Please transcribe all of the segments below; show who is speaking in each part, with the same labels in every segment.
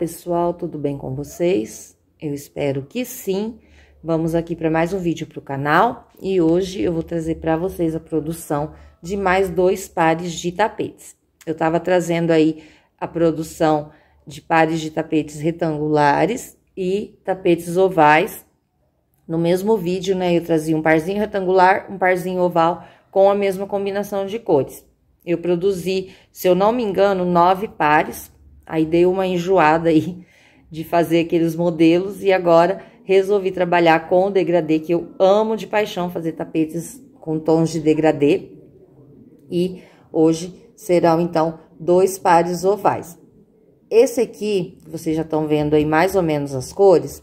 Speaker 1: pessoal, tudo bem com vocês? Eu espero que sim. Vamos aqui para mais um vídeo para o canal e hoje eu vou trazer para vocês a produção de mais dois pares de tapetes. Eu estava trazendo aí a produção de pares de tapetes retangulares e tapetes ovais. No mesmo vídeo, né, eu trazia um parzinho retangular, um parzinho oval com a mesma combinação de cores. Eu produzi, se eu não me engano, nove pares Aí dei uma enjoada aí de fazer aqueles modelos e agora resolvi trabalhar com o degradê, que eu amo de paixão fazer tapetes com tons de degradê. E hoje serão, então, dois pares ovais. Esse aqui, vocês já estão vendo aí mais ou menos as cores,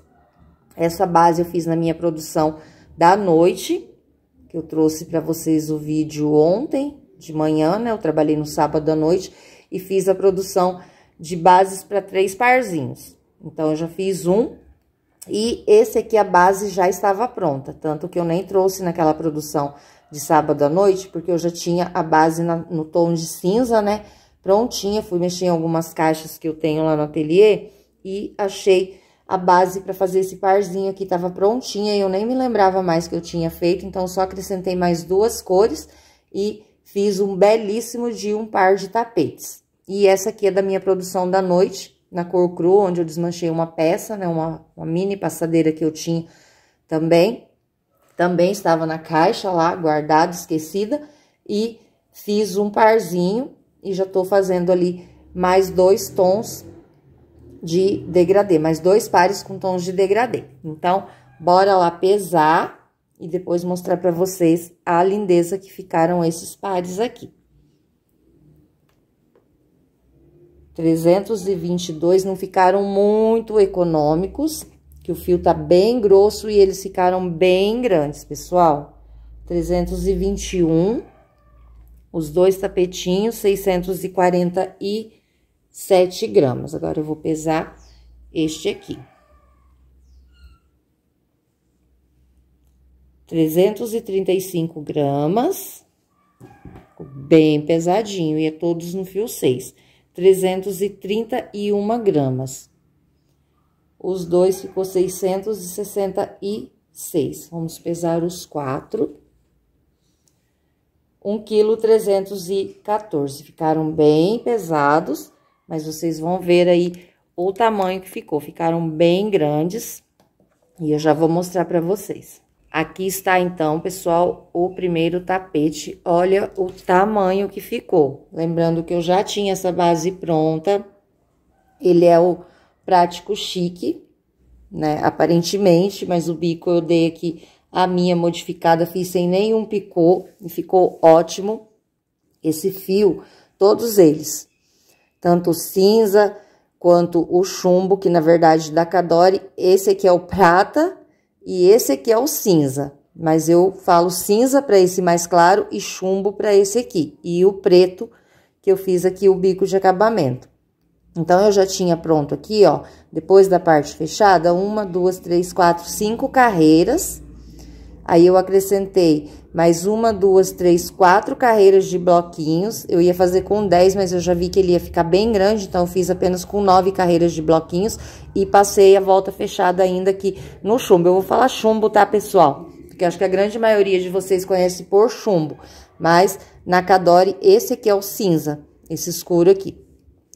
Speaker 1: essa base eu fiz na minha produção da noite, que eu trouxe para vocês o vídeo ontem de manhã, né? Eu trabalhei no sábado à noite e fiz a produção de bases para três parzinhos. Então, eu já fiz um e esse aqui a base já estava pronta, tanto que eu nem trouxe naquela produção de sábado à noite, porque eu já tinha a base na, no tom de cinza, né, prontinha. Fui mexer em algumas caixas que eu tenho lá no ateliê e achei a base para fazer esse parzinho aqui, estava prontinha e eu nem me lembrava mais que eu tinha feito, então só acrescentei mais duas cores e fiz um belíssimo de um par de tapetes. E essa aqui é da minha produção da noite, na cor cru, onde eu desmanchei uma peça, né? Uma, uma mini passadeira que eu tinha também. Também estava na caixa lá, guardada, esquecida. E fiz um parzinho e já tô fazendo ali mais dois tons de degradê, mais dois pares com tons de degradê. Então, bora lá pesar e depois mostrar para vocês a lindeza que ficaram esses pares aqui. 322 não ficaram muito econômicos, que o fio tá bem grosso e eles ficaram bem grandes, pessoal. 321, os dois tapetinhos, 647 gramas. Agora, eu vou pesar este aqui. 335 gramas, bem pesadinho, e é todos no fio 6. 331 gramas. Os dois ficou 666. Vamos pesar os quatro. 1 kg 314. Ficaram bem pesados, mas vocês vão ver aí o tamanho que ficou. Ficaram bem grandes e eu já vou mostrar para vocês. Aqui está então, pessoal, o primeiro tapete. Olha o tamanho que ficou. Lembrando que eu já tinha essa base pronta. Ele é o prático chique, né? Aparentemente, mas o bico eu dei aqui a minha modificada, fiz sem nenhum picô e ficou ótimo. Esse fio, todos eles, tanto cinza quanto o chumbo, que na verdade da Cadore, esse aqui é o prata, e esse aqui é o cinza, mas eu falo cinza para esse mais claro e chumbo para esse aqui. E o preto, que eu fiz aqui o bico de acabamento. Então, eu já tinha pronto aqui, ó, depois da parte fechada, uma, duas, três, quatro, cinco carreiras. Aí, eu acrescentei mais uma, duas, três, quatro carreiras de bloquinhos. Eu ia fazer com 10, mas eu já vi que ele ia ficar bem grande, então eu fiz apenas com nove carreiras de bloquinhos e passei a volta fechada ainda aqui no chumbo. Eu vou falar chumbo, tá, pessoal? Porque acho que a grande maioria de vocês conhece por chumbo, mas na Cadore esse aqui é o cinza, esse escuro aqui.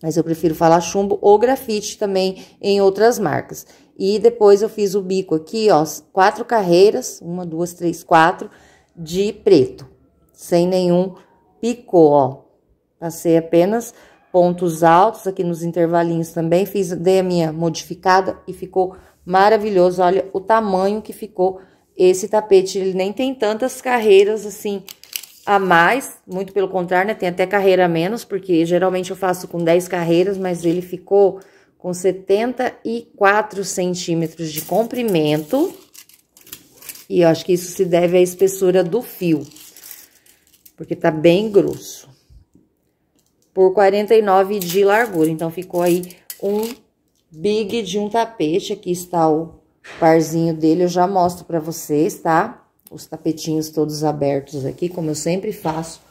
Speaker 1: Mas eu prefiro falar chumbo ou grafite também em outras marcas. E depois eu fiz o bico aqui, ó, quatro carreiras, uma, duas, três, quatro de preto, sem nenhum picô, ó. Passei apenas pontos altos aqui nos intervalinhos também, fiz, dei a minha modificada e ficou maravilhoso. Olha o tamanho que ficou esse tapete, ele nem tem tantas carreiras assim a mais, muito pelo contrário, né? Tem até carreira a menos, porque geralmente eu faço com 10 carreiras, mas ele ficou com 74 centímetros de comprimento e Eu acho que isso se deve à espessura do fio, porque tá bem grosso. Por 49 de largura, então ficou aí um big de um tapete. Aqui está o parzinho dele, eu já mostro para vocês, tá? Os tapetinhos todos abertos aqui, como eu sempre faço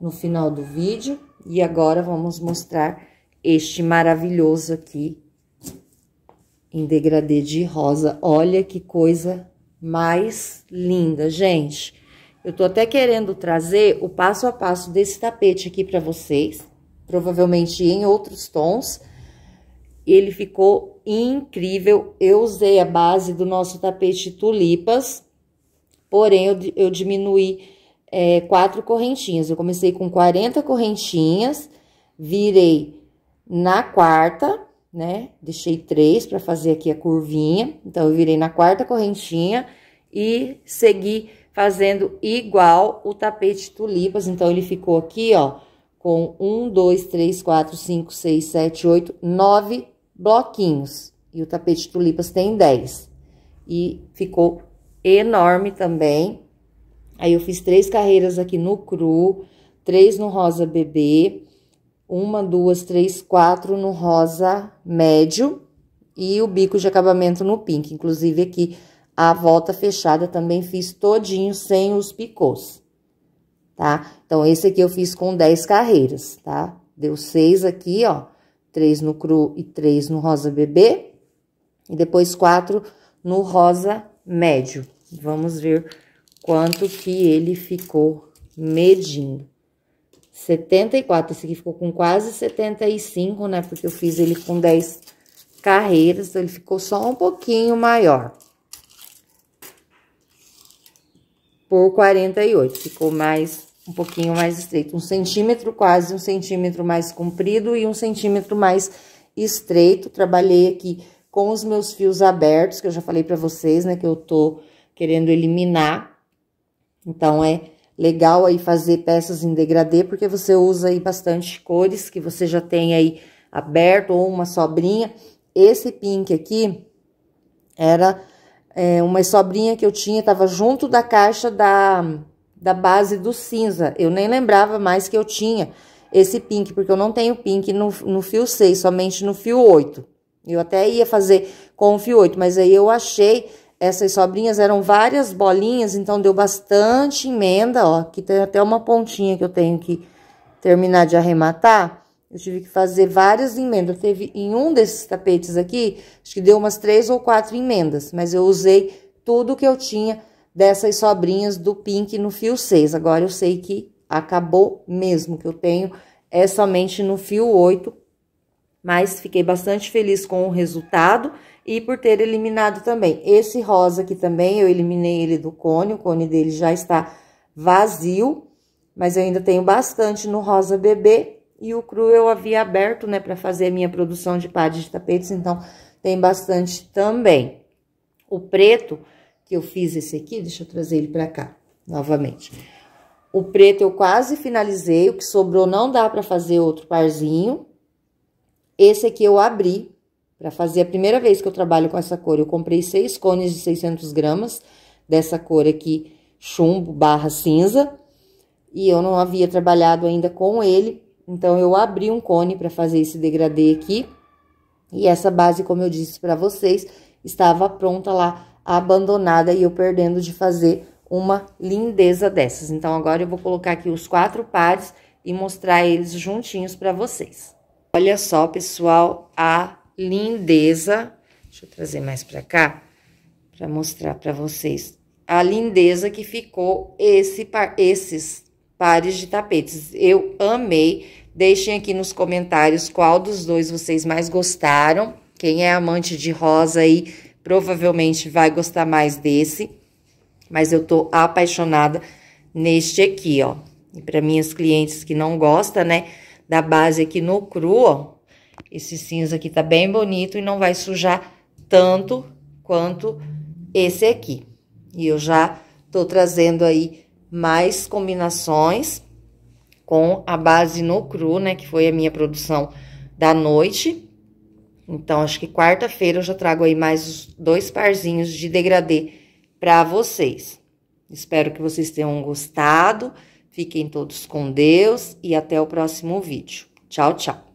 Speaker 1: no final do vídeo. E agora vamos mostrar este maravilhoso aqui em degradê de rosa. Olha que coisa mais linda. Gente, eu tô até querendo trazer o passo a passo desse tapete aqui para vocês, provavelmente em outros tons. Ele ficou incrível. Eu usei a base do nosso tapete tulipas, porém eu, eu diminuí é, quatro correntinhas. Eu comecei com 40 correntinhas, virei na quarta né? Deixei três para fazer aqui a curvinha. Então, eu virei na quarta correntinha e segui fazendo igual o tapete tulipas. Então, ele ficou aqui, ó, com um, dois, três, quatro, cinco, seis, sete, oito, nove bloquinhos. E o tapete tulipas tem dez. E ficou enorme também. Aí, eu fiz três carreiras aqui no cru, três no rosa bebê uma, duas, três, quatro no rosa médio e o bico de acabamento no pink. Inclusive, aqui a volta fechada também fiz todinho sem os picôs, tá? Então, esse aqui eu fiz com dez carreiras, tá? Deu seis aqui, ó, três no cru e três no rosa bebê, e depois quatro no rosa médio. Vamos ver quanto que ele ficou medindo. 74. Esse aqui ficou com quase 75, né? Porque eu fiz ele com 10 carreiras, então ele ficou só um pouquinho maior. Por 48. Ficou mais, um pouquinho mais estreito. Um centímetro quase, um centímetro mais comprido e um centímetro mais estreito. Trabalhei aqui com os meus fios abertos, que eu já falei pra vocês, né? Que eu tô querendo eliminar. Então, é legal aí fazer peças em degradê, porque você usa aí bastante cores que você já tem aí aberto ou uma sobrinha. Esse pink aqui era é, uma sobrinha que eu tinha, tava junto da caixa da, da base do cinza. Eu nem lembrava mais que eu tinha esse pink, porque eu não tenho pink no, no fio 6, somente no fio 8. Eu até ia fazer com o fio 8, mas aí eu achei essas sobrinhas eram várias bolinhas, então deu bastante emenda, ó. Aqui tem até uma pontinha que eu tenho que terminar de arrematar. Eu tive que fazer várias emendas. Teve em um desses tapetes aqui, acho que deu umas três ou quatro emendas, mas eu usei tudo que eu tinha dessas sobrinhas do pink no fio 6. Agora eu sei que acabou mesmo, que eu tenho é somente no fio 8, mas fiquei bastante feliz com o resultado e por ter eliminado também esse rosa aqui também, eu eliminei ele do cone, o cone dele já está vazio, mas eu ainda tenho bastante no rosa bebê e o cru eu havia aberto, né, para fazer a minha produção de pad de tapetes, então tem bastante também. O preto que eu fiz esse aqui, deixa eu trazer ele para cá novamente. O preto eu quase finalizei, o que sobrou não dá para fazer outro parzinho. Esse aqui eu abri para fazer a primeira vez que eu trabalho com essa cor, eu comprei seis cones de 600 gramas dessa cor aqui, chumbo barra cinza, e eu não havia trabalhado ainda com ele, então eu abri um cone para fazer esse degradê aqui. E essa base, como eu disse para vocês, estava pronta lá, abandonada e eu perdendo de fazer uma lindeza dessas. Então agora eu vou colocar aqui os quatro pares e mostrar eles juntinhos para vocês. Olha só, pessoal, a lindeza. Deixa eu trazer mais para cá para mostrar para vocês a lindeza que ficou esse esses pares de tapetes. Eu amei. Deixem aqui nos comentários qual dos dois vocês mais gostaram. Quem é amante de rosa aí provavelmente vai gostar mais desse. Mas eu tô apaixonada neste aqui, ó. E para minhas clientes que não gostam, né, da base aqui no cru, ó, esse cinza aqui tá bem bonito e não vai sujar tanto quanto esse aqui. E eu já tô trazendo aí mais combinações com a base no cru, né, que foi a minha produção da noite. Então, acho que quarta-feira eu já trago aí mais dois parzinhos de degradê para vocês. Espero que vocês tenham gostado. Fiquem todos com Deus e até o próximo vídeo. Tchau, tchau.